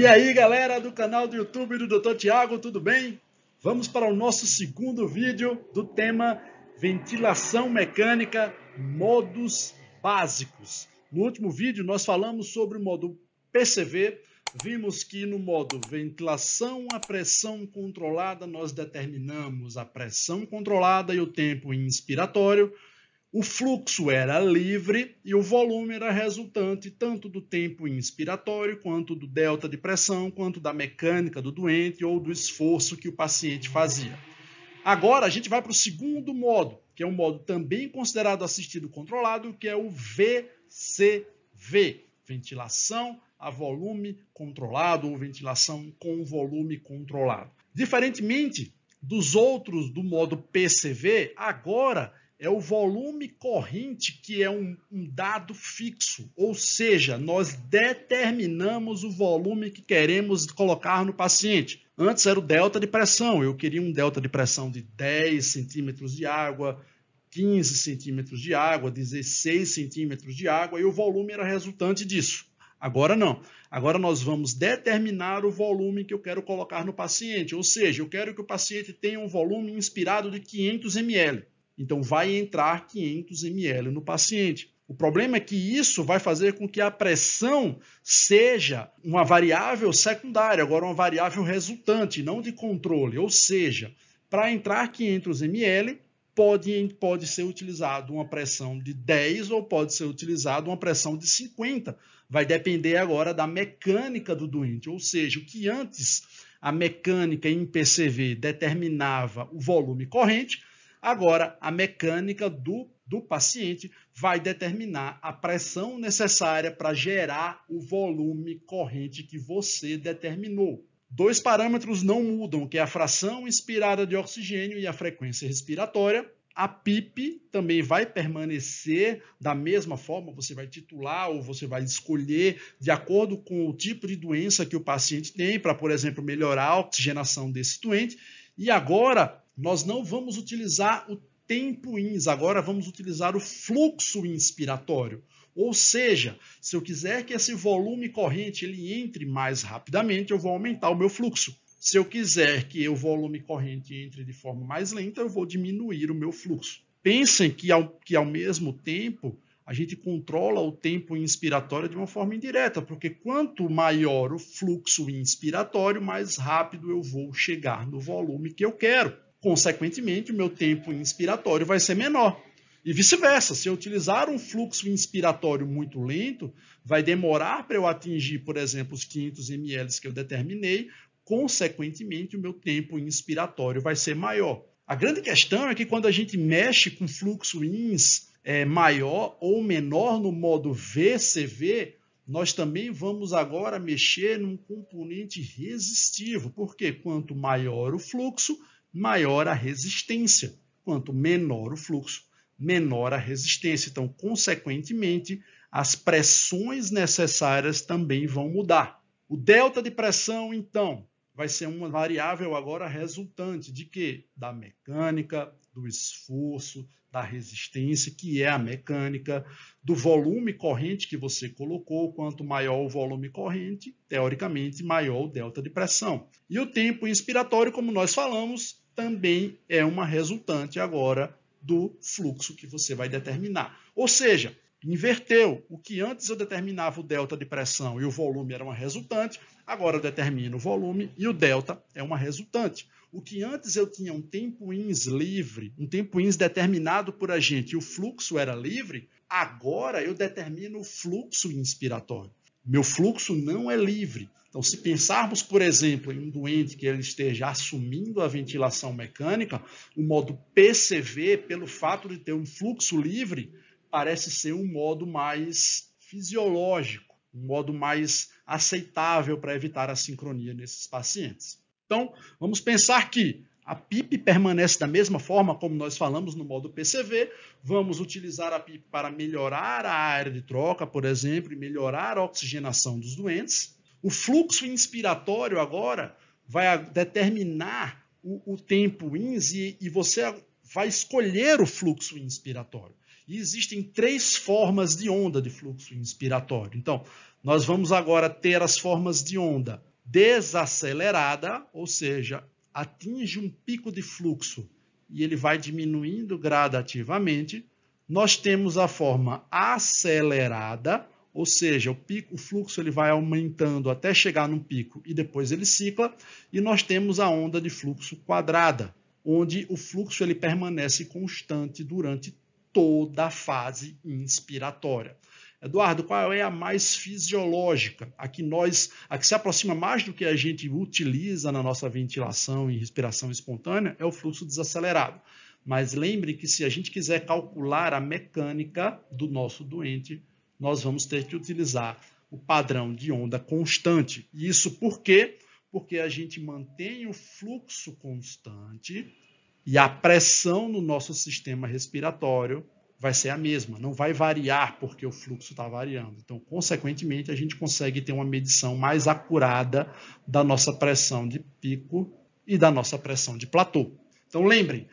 E aí, galera do canal do YouTube do Dr. Tiago, tudo bem? Vamos para o nosso segundo vídeo do tema Ventilação Mecânica Modos Básicos. No último vídeo, nós falamos sobre o modo PCV. Vimos que no modo ventilação a pressão controlada, nós determinamos a pressão controlada e o tempo inspiratório. O fluxo era livre e o volume era resultante tanto do tempo inspiratório, quanto do delta de pressão, quanto da mecânica do doente ou do esforço que o paciente fazia. Agora a gente vai para o segundo modo, que é um modo também considerado assistido controlado, que é o VCV ventilação a volume controlado ou ventilação com volume controlado. Diferentemente dos outros do modo PCV, agora é o volume corrente, que é um, um, dado fixo, ou seja, nós determinamos o volume que queremos colocar no paciente. Antes era o delta de pressão, eu queria um delta de pressão de 10 centímetros de água, 15 centímetros de água, 16 centímetros de água, e o volume era resultante disso. Agora não. Agora nós vamos determinar o volume que eu quero colocar no paciente, ou seja, eu quero que o paciente tenha um volume inspirado de 500 ml. Então, vai entrar 500 ml no paciente. O problema é que isso vai fazer com que a pressão seja uma variável secundária, agora uma variável resultante, não de controle. Ou seja, para entrar 500 ml, pode, pode ser utilizado uma pressão de 10 ou pode ser utilizado uma pressão de 50. Vai depender agora da mecânica do doente, ou seja, o que antes a mecânica em PCV determinava o volume corrente, Agora, a mecânica do, do paciente vai determinar a pressão necessária para gerar o volume corrente que você determinou. Dois parâmetros não mudam, que é a fração inspirada de oxigênio e a frequência respiratória. A PIP também vai permanecer da mesma forma, você vai titular ou você vai escolher de acordo com o tipo de doença que o paciente tem, para, por exemplo, melhorar a oxigenação desse doente. E agora, nós não vamos utilizar o tempo ins, agora vamos utilizar o fluxo inspiratório. Ou seja, se eu quiser que esse volume corrente ele entre mais rapidamente, eu vou aumentar o meu fluxo. Se eu quiser que o volume corrente entre de forma mais lenta, eu vou diminuir o meu fluxo. Pensem que ao, que ao mesmo tempo a gente controla o tempo inspiratório de uma forma indireta, porque quanto maior o fluxo inspiratório, mais rápido eu vou chegar no volume que eu quero. Consequentemente, o meu tempo inspiratório vai ser menor. E vice-versa, se eu utilizar um fluxo inspiratório muito lento, vai demorar para eu atingir, por exemplo, os 500 ml que eu determinei, consequentemente, o meu tempo inspiratório vai ser maior. A grande questão é que quando a gente mexe com fluxo INS é, maior ou menor no modo VCV, nós também vamos agora mexer num componente resistivo, porque quanto maior o fluxo, maior a resistência. Quanto menor o fluxo, menor a resistência. Então, consequentemente, as pressões necessárias também vão mudar. O delta de pressão, então, vai ser uma variável agora resultante de quê? Da mecânica, do esforço, da resistência, que é a mecânica, do volume corrente que você colocou. Quanto maior o volume corrente, teoricamente, maior o delta de pressão. E o tempo inspiratório, como nós falamos, também é uma resultante agora do fluxo que você vai determinar. Ou seja, inverteu. O que antes eu determinava o delta de pressão e o volume era uma resultante, agora eu determino o volume e o delta é uma resultante. O que antes eu tinha um tempo ins livre, um tempo ins determinado por a gente e o fluxo era livre, agora eu determino o fluxo inspiratório. Meu fluxo não é livre, então, se pensarmos, por exemplo, em um doente que ele esteja assumindo a ventilação mecânica, o modo PCV, pelo fato de ter um fluxo livre, parece ser um modo mais fisiológico, um modo mais aceitável para evitar a sincronia nesses pacientes. Então, vamos pensar que a PIP permanece da mesma forma como nós falamos no modo PCV. Vamos utilizar a PIP para melhorar a área de troca, por exemplo, e melhorar a oxigenação dos doentes. O fluxo inspiratório agora vai determinar o, o tempo INS e, e você vai escolher o fluxo inspiratório. E existem três formas de onda de fluxo inspiratório. Então, nós vamos agora ter as formas de onda desacelerada, ou seja, atinge um pico de fluxo e ele vai diminuindo gradativamente. Nós temos a forma acelerada, ou seja, o, pico, o fluxo ele vai aumentando até chegar num pico e depois ele cicla, e nós temos a onda de fluxo quadrada, onde o fluxo ele permanece constante durante toda a fase inspiratória. Eduardo, qual é a mais fisiológica? A que nós, a que se aproxima mais do que a gente utiliza na nossa ventilação e respiração espontânea é o fluxo desacelerado. Mas lembre que se a gente quiser calcular a mecânica do nosso doente, nós vamos ter que utilizar o padrão de onda constante. E isso por quê? Porque a gente mantém o fluxo constante e a pressão no nosso sistema respiratório vai ser a mesma, não vai variar porque o fluxo está variando. Então, consequentemente, a gente consegue ter uma medição mais acurada da nossa pressão de pico e da nossa pressão de platô. Então, lembrem,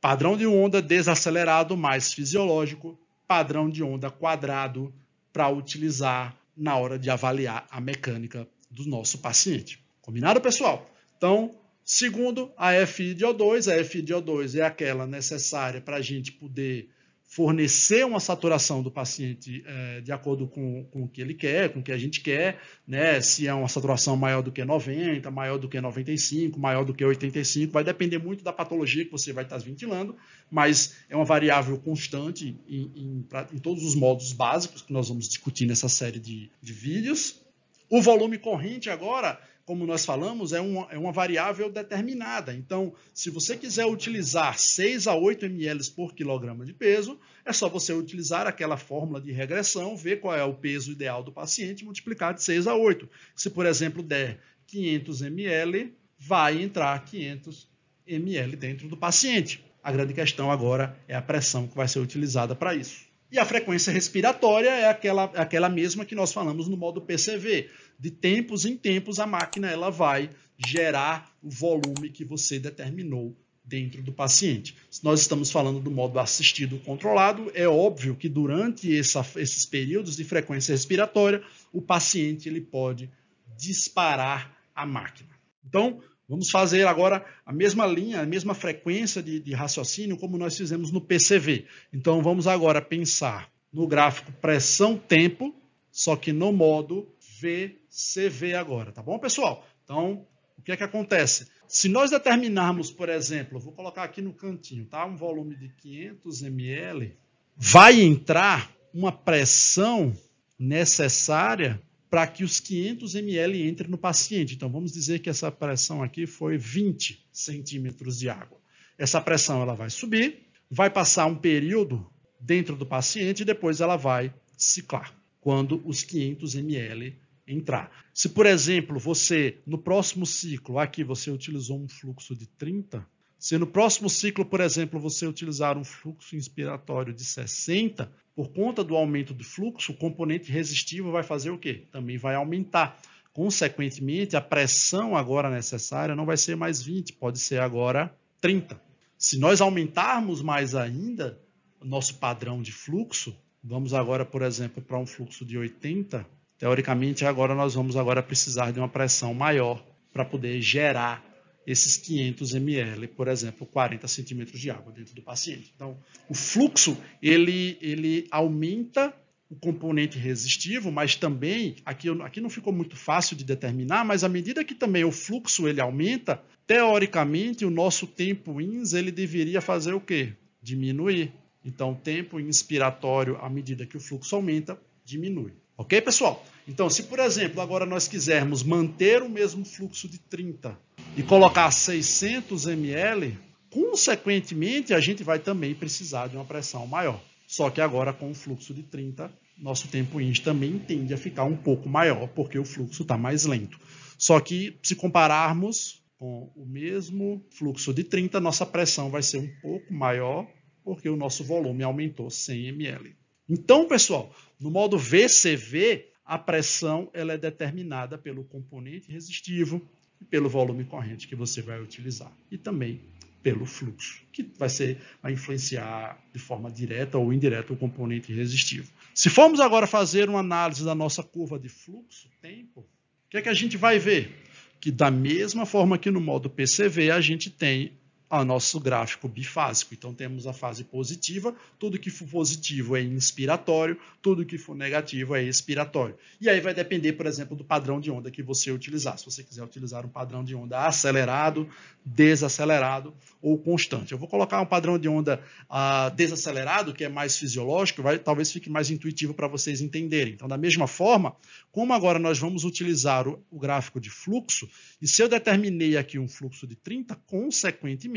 padrão de onda desacelerado mais fisiológico, padrão de onda quadrado para utilizar na hora de avaliar a mecânica do nosso paciente. Combinado, pessoal? Então, segundo, a FI de O2. A FI de O2 é aquela necessária para a gente poder fornecer uma saturação do paciente é, de acordo com, com o que ele quer, com o que a gente quer, né? Se é uma saturação maior do que 90, maior do que 95, maior do que 85, vai depender muito da patologia que você vai estar ventilando, mas é uma variável constante em, em, em todos os modos básicos que nós vamos discutir nessa série de, de vídeos. O volume corrente agora como nós falamos, é uma, é uma variável determinada. Então, se você quiser utilizar 6 a 8 ml por quilograma de peso, é só você utilizar aquela fórmula de regressão, ver qual é o peso ideal do paciente, multiplicar de 6 a 8. Se, por exemplo, der 500 ml, vai entrar 500 ml dentro do paciente. A grande questão agora é a pressão que vai ser utilizada para isso. E a frequência respiratória é aquela, aquela mesma que nós falamos no modo PCV. De tempos em tempos, a máquina ela vai gerar o volume que você determinou dentro do paciente. Se nós estamos falando do modo assistido controlado, é óbvio que durante essa, esses períodos de frequência respiratória, o paciente ele pode disparar a máquina. Então, Vamos fazer agora a mesma linha, a mesma frequência de, de raciocínio como nós fizemos no PCV. Então vamos agora pensar no gráfico pressão-tempo, só que no modo VCV agora, tá bom, pessoal? Então, o que é que acontece? Se nós determinarmos, por exemplo, vou colocar aqui no cantinho, tá? Um volume de 500 ml, vai entrar uma pressão necessária para que os 500 ml entrem no paciente. Então, vamos dizer que essa pressão aqui foi 20 centímetros de água. Essa pressão ela vai subir, vai passar um período dentro do paciente e depois ela vai ciclar, quando os 500 ml entrar. Se, por exemplo, você, no próximo ciclo, aqui você utilizou um fluxo de 30 se no próximo ciclo, por exemplo, você utilizar um fluxo inspiratório de 60, por conta do aumento do fluxo, o componente resistivo vai fazer o quê? Também vai aumentar. Consequentemente, a pressão agora necessária não vai ser mais 20, pode ser agora 30. Se nós aumentarmos mais ainda o nosso padrão de fluxo, vamos agora, por exemplo, para um fluxo de 80, teoricamente agora nós vamos agora precisar de uma pressão maior para poder gerar esses 500 ml, por exemplo, 40 centímetros de água dentro do paciente. Então, o fluxo ele, ele aumenta o componente resistivo, mas também aqui, aqui não ficou muito fácil de determinar, mas à medida que também o fluxo ele aumenta, teoricamente o nosso tempo INS ele deveria fazer o quê? Diminuir. Então, o tempo inspiratório à medida que o fluxo aumenta diminui. Ok, pessoal? Então, se por exemplo, agora nós quisermos manter o mesmo fluxo de 30 e colocar 600 ml, consequentemente a gente vai também precisar de uma pressão maior. Só que agora com o fluxo de 30, nosso tempo inch também tende a ficar um pouco maior, porque o fluxo está mais lento. Só que se compararmos com o mesmo fluxo de 30, nossa pressão vai ser um pouco maior, porque o nosso volume aumentou 100 ml. Então, pessoal, no modo VCV, a pressão ela é determinada pelo componente resistivo e pelo volume corrente que você vai utilizar e também pelo fluxo, que vai ser vai influenciar de forma direta ou indireta o componente resistivo. Se formos agora fazer uma análise da nossa curva de fluxo, tempo, o que é que a gente vai ver? Que da mesma forma que no modo PCV a gente tem ao nosso gráfico bifásico. Então temos a fase positiva, tudo que for positivo é inspiratório, tudo que for negativo é expiratório. E aí vai depender, por exemplo, do padrão de onda que você utilizar. Se você quiser utilizar um padrão de onda acelerado, desacelerado ou constante. Eu vou colocar um padrão de onda ah, desacelerado, que é mais fisiológico, vai, talvez fique mais intuitivo para vocês entenderem. Então, da mesma forma, como agora nós vamos utilizar o, o gráfico de fluxo, e se eu determinei aqui um fluxo de 30, consequentemente,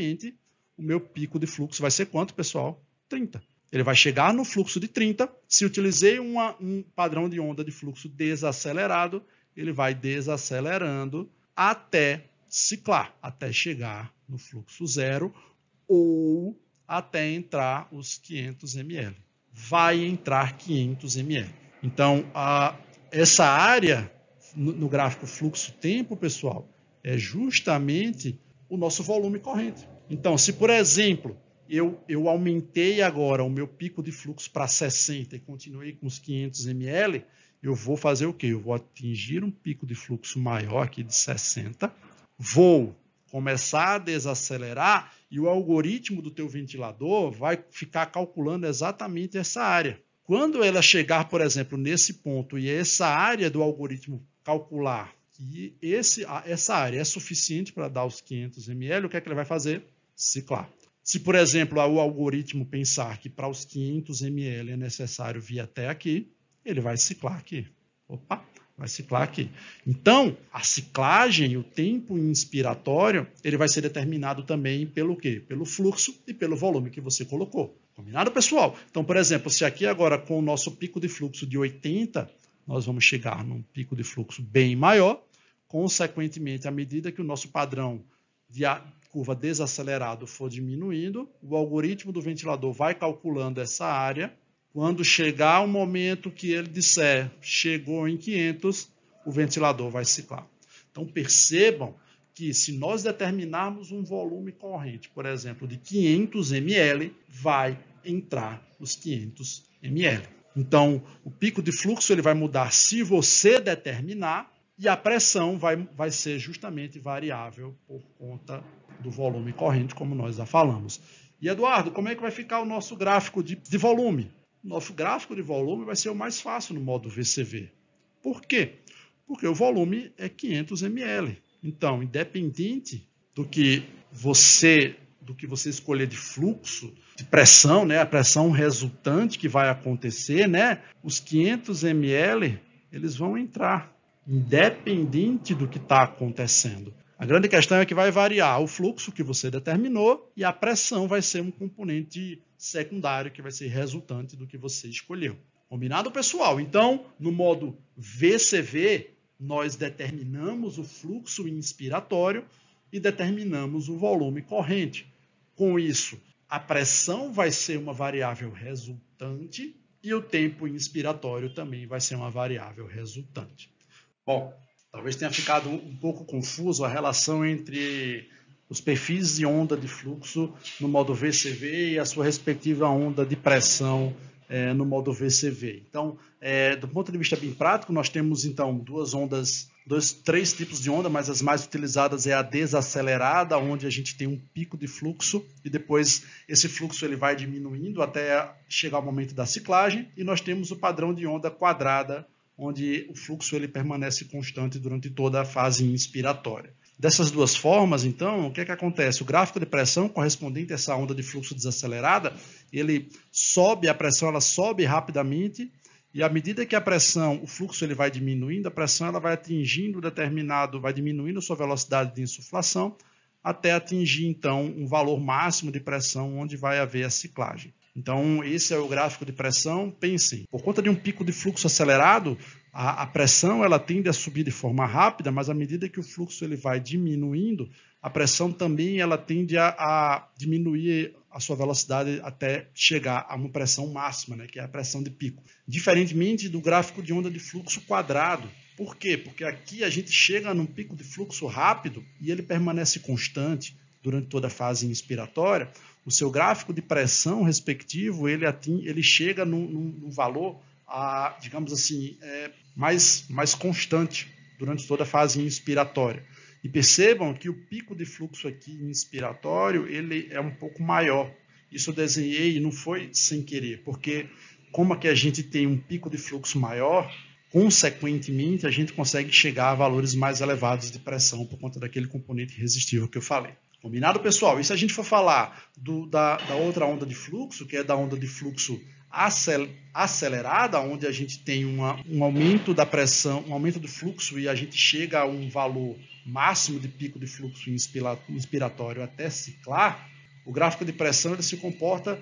o meu pico de fluxo vai ser quanto, pessoal? 30. Ele vai chegar no fluxo de 30. Se utilizei uma, um padrão de onda de fluxo desacelerado, ele vai desacelerando até ciclar, até chegar no fluxo zero ou até entrar os 500 ml. Vai entrar 500 ml. Então, a, essa área no, no gráfico fluxo-tempo, pessoal, é justamente o nosso volume corrente. Então, se por exemplo, eu, eu aumentei agora o meu pico de fluxo para 60 e continuei com os 500 ml, eu vou fazer o quê? Eu vou atingir um pico de fluxo maior aqui de 60, vou começar a desacelerar e o algoritmo do teu ventilador vai ficar calculando exatamente essa área. Quando ela chegar, por exemplo, nesse ponto e essa área do algoritmo calcular que esse, essa área é suficiente para dar os 500 ml, o que é que ele vai fazer? ciclar. Se, por exemplo, o algoritmo pensar que para os 500 ml é necessário vir até aqui, ele vai ciclar aqui. Opa, vai ciclar aqui. Então, a ciclagem, o tempo inspiratório, ele vai ser determinado também pelo quê? Pelo fluxo e pelo volume que você colocou. Combinado, pessoal? Então, por exemplo, se aqui agora com o nosso pico de fluxo de 80, nós vamos chegar num pico de fluxo bem maior, consequentemente, à medida que o nosso padrão de curva desacelerado for diminuindo, o algoritmo do ventilador vai calculando essa área. Quando chegar o momento que ele disser chegou em 500, o ventilador vai ciclar. Então percebam que se nós determinarmos um volume corrente, por exemplo, de 500 ml, vai entrar os 500 ml. Então, o pico de fluxo ele vai mudar se você determinar, e a pressão vai, vai ser justamente variável por conta do volume corrente, como nós já falamos. E Eduardo, como é que vai ficar o nosso gráfico de, de volume? Nosso gráfico de volume vai ser o mais fácil no modo VCV. Por quê? Porque o volume é 500 ml. Então, independente do que você do que você escolher de fluxo, de pressão, né, a pressão resultante que vai acontecer, né, os 500 ml eles vão entrar independente do que está acontecendo. A grande questão é que vai variar o fluxo que você determinou e a pressão vai ser um componente secundário que vai ser resultante do que você escolheu. Combinado, pessoal? Então, no modo VCV, nós determinamos o fluxo inspiratório e determinamos o volume corrente. Com isso, a pressão vai ser uma variável resultante e o tempo inspiratório também vai ser uma variável resultante. Bom, talvez tenha ficado um pouco confuso a relação entre os perfis de onda de fluxo no modo VCV e a sua respectiva onda de pressão é, no modo VCV. Então, é, do ponto de vista bem prático, nós temos então duas ondas, dois, três tipos de onda, mas as mais utilizadas é a desacelerada, onde a gente tem um pico de fluxo e depois esse fluxo ele vai diminuindo até chegar ao momento da ciclagem, e nós temos o padrão de onda quadrada, onde o fluxo ele permanece constante durante toda a fase inspiratória. Dessas duas formas, então, o que é que acontece? O gráfico de pressão correspondente a essa onda de fluxo desacelerada, ele sobe, a pressão ela sobe rapidamente, e à medida que a pressão, o fluxo ele vai diminuindo, a pressão ela vai atingindo determinado, vai diminuindo sua velocidade de insuflação, até atingir então um valor máximo de pressão onde vai haver a ciclagem. Então, esse é o gráfico de pressão. Pensem, por conta de um pico de fluxo acelerado, a, a, pressão ela tende a subir de forma rápida, mas à medida que o fluxo ele vai diminuindo, a pressão também ela tende a, a diminuir a sua velocidade até chegar a uma pressão máxima, né, que é a pressão de pico. Diferentemente do gráfico de onda de fluxo quadrado. Por quê? Porque aqui a gente chega num pico de fluxo rápido e ele permanece constante durante toda a fase inspiratória, o seu gráfico de pressão respectivo, ele, ating, ele chega num, num valor, a, digamos assim, é, mais, mais constante durante toda a fase inspiratória. E percebam que o pico de fluxo aqui inspiratório, ele é um pouco maior. Isso eu desenhei e não foi sem querer, porque como que a gente tem um pico de fluxo maior, consequentemente a gente consegue chegar a valores mais elevados de pressão por conta daquele componente resistivo que eu falei. Combinado, pessoal? E se a gente for falar do, da, da, outra onda de fluxo, que é da onda de fluxo acelerada, onde a gente tem uma, um aumento da pressão, um aumento do fluxo e a gente chega a um valor máximo de pico de fluxo inspiratório até ciclar, o gráfico de pressão ele se comporta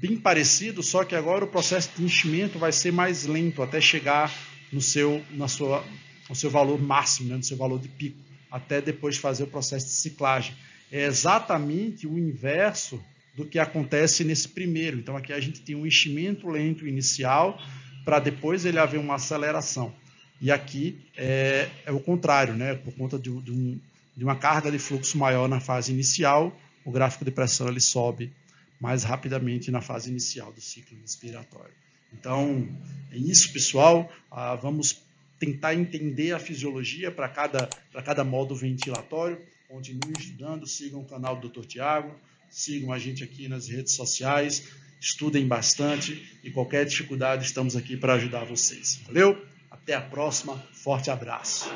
bem parecido, só que agora o processo de enchimento vai ser mais lento até chegar no seu, na sua, no seu valor máximo, né, no seu valor de pico, até depois fazer o processo de ciclagem é exatamente o inverso do que acontece nesse primeiro. Então aqui a gente tem um enchimento lento inicial para depois ele haver uma aceleração. E aqui é, é o contrário, né? Por conta de, de, um, de, uma carga de fluxo maior na fase inicial, o gráfico de pressão ele sobe mais rapidamente na fase inicial do ciclo respiratório. Então é isso, pessoal. Ah, vamos tentar entender a fisiologia para cada, cada modo ventilatório. Continuem estudando, sigam o canal do Dr. Tiago, sigam a gente aqui nas redes sociais, estudem bastante e qualquer dificuldade estamos aqui para ajudar vocês. Valeu? Até a próxima, forte abraço.